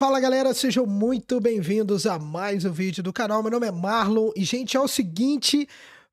Fala galera, sejam muito bem-vindos a mais um vídeo do canal. Meu nome é Marlon e, gente, é o seguinte.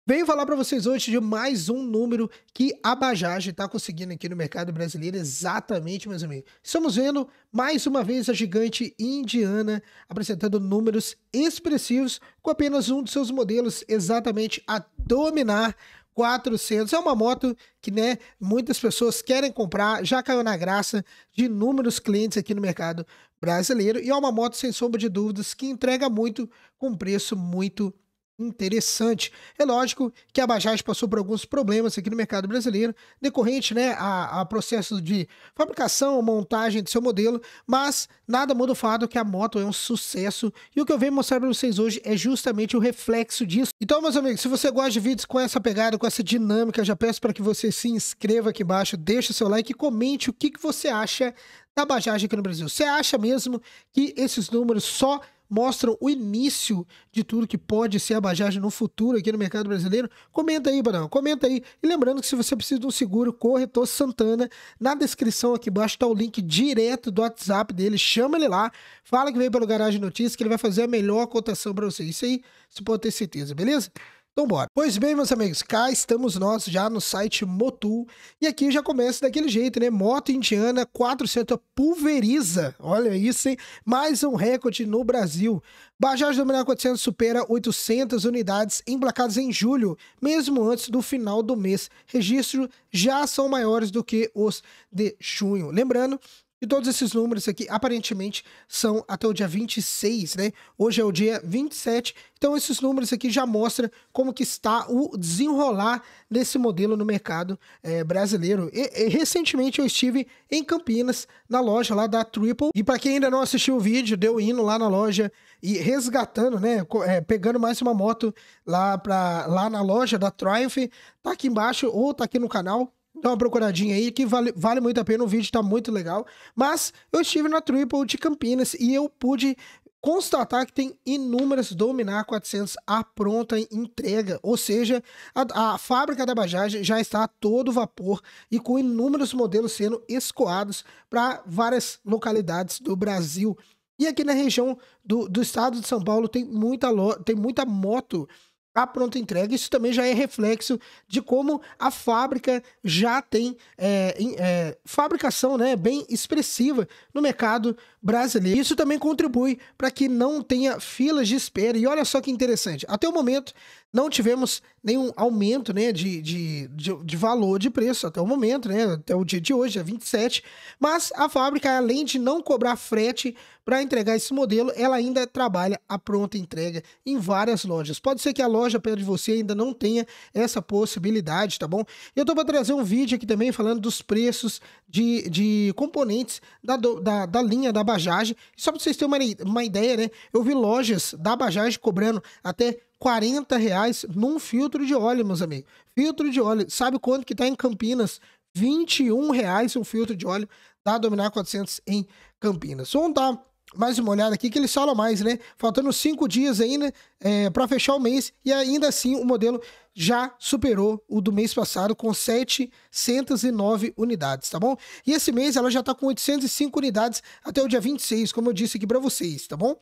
Venho falar para vocês hoje de mais um número que a Bajaj está conseguindo aqui no mercado brasileiro, exatamente, meus amigos. Estamos vendo mais uma vez a gigante indiana apresentando números expressivos com apenas um de seus modelos exatamente a dominar 400. É uma moto que, né, muitas pessoas querem comprar, já caiu na graça de inúmeros clientes aqui no mercado brasileiro e é uma moto sem sombra de dúvidas que entrega muito com preço muito interessante. É lógico que a Bajaj passou por alguns problemas aqui no mercado brasileiro, decorrente né, a, a processo de fabricação, montagem do seu modelo, mas nada muda o fato que a moto é um sucesso e o que eu venho mostrar para vocês hoje é justamente o reflexo disso. Então, meus amigos, se você gosta de vídeos com essa pegada, com essa dinâmica, já peço para que você se inscreva aqui embaixo, deixe seu like e comente o que, que você acha da Bajaj aqui no Brasil. Você acha mesmo que esses números só mostram o início de tudo que pode ser a Bajaj no futuro aqui no mercado brasileiro? Comenta aí, Barão, comenta aí. E lembrando que se você precisa de um seguro, corretor Santana, na descrição aqui embaixo está o link direto do WhatsApp dele, chama ele lá, fala que veio pelo Garagem Notícias que ele vai fazer a melhor cotação para você. Isso aí você pode ter certeza, beleza? Então bora. Pois bem, meus amigos, cá estamos nós já no site Motul. E aqui já começa daquele jeito, né? Moto Indiana 400 pulveriza. Olha isso, hein? Mais um recorde no Brasil. Bajaj Dominar 400 supera 800 unidades emplacadas em julho, mesmo antes do final do mês. Registro já são maiores do que os de junho. Lembrando e todos esses números aqui, aparentemente, são até o dia 26, né? Hoje é o dia 27, então esses números aqui já mostram como que está o desenrolar desse modelo no mercado é, brasileiro. E, e, recentemente eu estive em Campinas, na loja lá da Triple, e para quem ainda não assistiu o vídeo, deu indo lá na loja e resgatando, né, é, pegando mais uma moto lá, pra, lá na loja da Triumph, tá aqui embaixo ou tá aqui no canal, Dá uma procuradinha aí que vale, vale muito a pena, o vídeo tá muito legal. Mas eu estive na Triple de Campinas e eu pude constatar que tem inúmeras Dominar 400 a pronta entrega, ou seja, a, a, fábrica da Bajaj já está a todo vapor e com inúmeros modelos sendo escoados para várias localidades do Brasil. E aqui na região do, do estado de São Paulo tem muita, lo, tem muita moto a pronta entrega. Isso também já é reflexo de como a fábrica já tem é, é, fabricação né, bem expressiva no mercado brasileiro. Isso também contribui para que não tenha filas de espera. E olha só que interessante, até o momento não tivemos nenhum aumento né, de, de, de, de valor de preço até o momento, né, até o dia de hoje, é 27, mas a fábrica, além de não cobrar frete, para entregar esse modelo, ela ainda trabalha a pronta entrega em várias lojas. Pode ser que a loja perto de você ainda não tenha essa possibilidade, tá bom? Eu estou para trazer um vídeo aqui também falando dos preços de, de componentes da, da, da linha da Bajaj. Só para vocês terem uma, uma ideia, né? Eu vi lojas da Bajaj cobrando até 40 reais num filtro de óleo, meus amigos. Filtro de óleo. Sabe quanto que tá em Campinas? 21 reais um filtro de óleo da Dominar 400 em Campinas. Vamos dar mais uma olhada aqui, que eles falam mais, né? Faltando cinco dias ainda é, para fechar o mês, e ainda assim o modelo já superou o do mês passado com 709 unidades, tá bom? E esse mês ela já está com 805 unidades até o dia 26, como eu disse aqui para vocês, tá bom?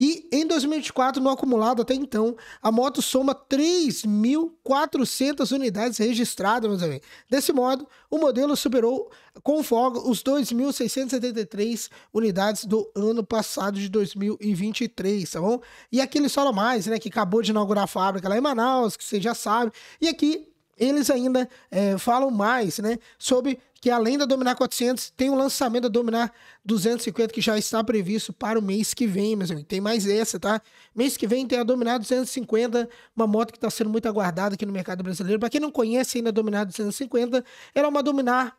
E em 2024, no acumulado até então, a moto soma 3.400 unidades registradas, meus amigos. Desse modo, o modelo superou com folga os 2.673 unidades do ano passado de 2023, tá bom? E aquele solo mais, né, que acabou de inaugurar a fábrica lá em Manaus, que você já sabe. E aqui eles ainda é, falam mais, né, sobre que além da Dominar 400, tem o lançamento da Dominar 250 que já está previsto para o mês que vem, mas tem mais essa, tá? Mês que vem tem a Dominar 250, uma moto que está sendo muito aguardada aqui no mercado brasileiro. Para quem não conhece ainda a Dominar 250, ela é uma Dominar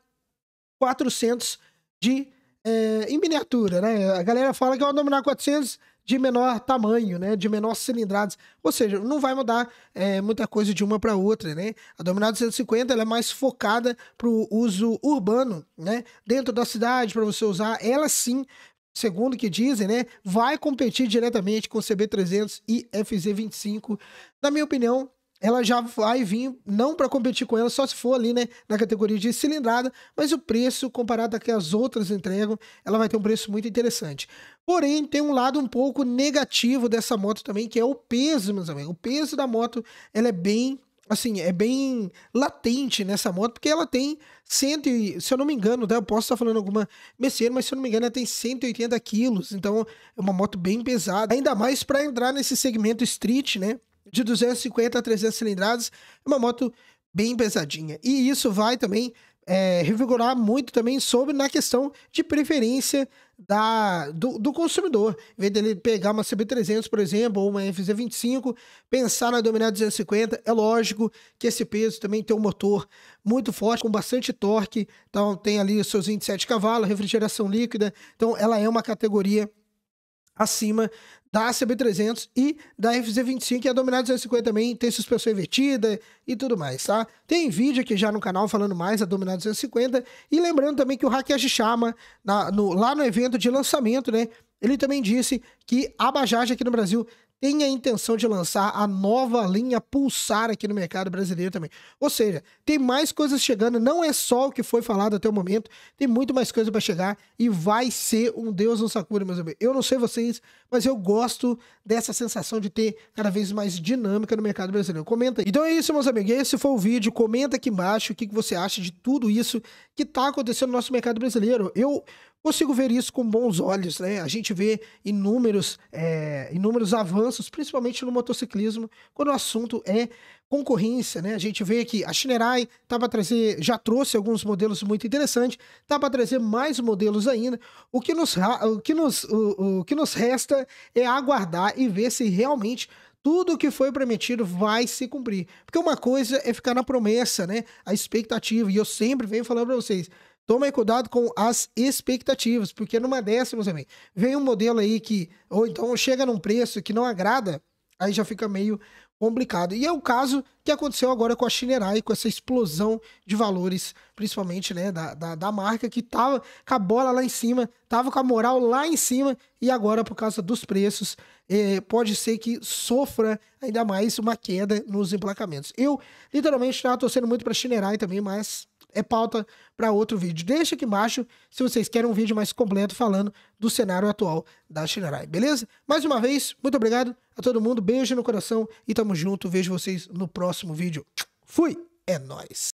400 de é, em miniatura, né? A galera fala que é uma Dominar 400 de menor tamanho, né? De menor cilindradas. Ou seja, não vai mudar é, muita coisa de uma para outra, né? A Dominado 250 ela é mais focada para o uso urbano, né? Dentro da cidade, para você usar, ela sim segundo que dizem, né, vai competir diretamente com o CB300 e FZ25. Na minha opinião, ela já vai vir, não para competir com ela, só se for ali, né, na categoria de cilindrada, mas o preço, comparado a que as outras entregam, ela vai ter um preço muito interessante. Porém, tem um lado um pouco negativo dessa moto também, que é o peso, meus amigos. O peso da moto, ela é bem assim, é bem latente nessa moto, porque ela tem e, se eu não me engano, tá? eu posso estar falando alguma besteira, mas se eu não me engano, ela tem 180 quilos, então é uma moto bem pesada, ainda mais para entrar nesse segmento street, né? de 250 a 300 cilindradas, é uma moto bem pesadinha. E isso vai também é, revigorar muito também sobre na questão de preferência da, do, do, consumidor. Em vez dele pegar uma CB300, por exemplo, ou uma FZ25, pensar na Dominar 250, é lógico que esse peso também tem um motor muito forte, com bastante torque, então tem ali os seus 27 cavalos, refrigeração líquida, então ela é uma categoria acima da CB300 e da FZ25, e é a Dominar 250 também tem suspensão invertida e tudo mais, tá? Tem vídeo aqui já no canal falando mais da Dominar 250, e lembrando também que o Hakesh Chama, lá no evento de lançamento, né, ele também disse que a Bajaj aqui no Brasil tem a intenção de lançar a nova linha Pulsar aqui no mercado brasileiro também. Ou seja, tem mais coisas chegando, não é só o que foi falado até o momento, tem muito mais coisa para chegar e vai ser um Deus no Sakura, meus amigos. Eu não sei vocês, mas eu gosto dessa sensação de ter cada vez mais dinâmica no mercado brasileiro. Comenta aí. Então é isso, meus amigos. Esse foi o vídeo. Comenta aqui embaixo o que você acha de tudo isso que tá acontecendo no nosso mercado brasileiro. Eu consigo ver isso com bons olhos, né? A gente vê inúmeros, é, inúmeros avanços, principalmente no motociclismo, quando o assunto é concorrência, né? A gente vê que a Shinerai tá para trazer, já trouxe alguns modelos muito interessantes, tá para trazer mais modelos ainda. O que nos, o que nos, o, o que nos resta é aguardar e ver se realmente tudo o que foi prometido vai se cumprir. Porque uma coisa é ficar na promessa, né? A expectativa. E eu sempre venho falando para vocês, Toma cuidado com as expectativas, porque numa dessa, meus amigos, vem um modelo aí que, ou então chega num preço que não agrada Aí já fica meio complicado. E é o caso que aconteceu agora com a Shinerai, com essa explosão de valores, principalmente, né, da, da, da, marca que tava com a bola lá em cima, tava com a moral lá em cima, e agora, por causa dos preços, eh, pode ser que sofra ainda mais uma queda nos emplacamentos. Eu, literalmente, estava torcendo muito para a Shinerai também, mas é pauta para outro vídeo. Deixa aqui embaixo se vocês querem um vídeo mais completo falando do cenário atual da Shinerai, beleza? Mais uma vez, muito obrigado, a todo mundo, beijo no coração e tamo junto. Vejo vocês no próximo vídeo. Fui, é nós.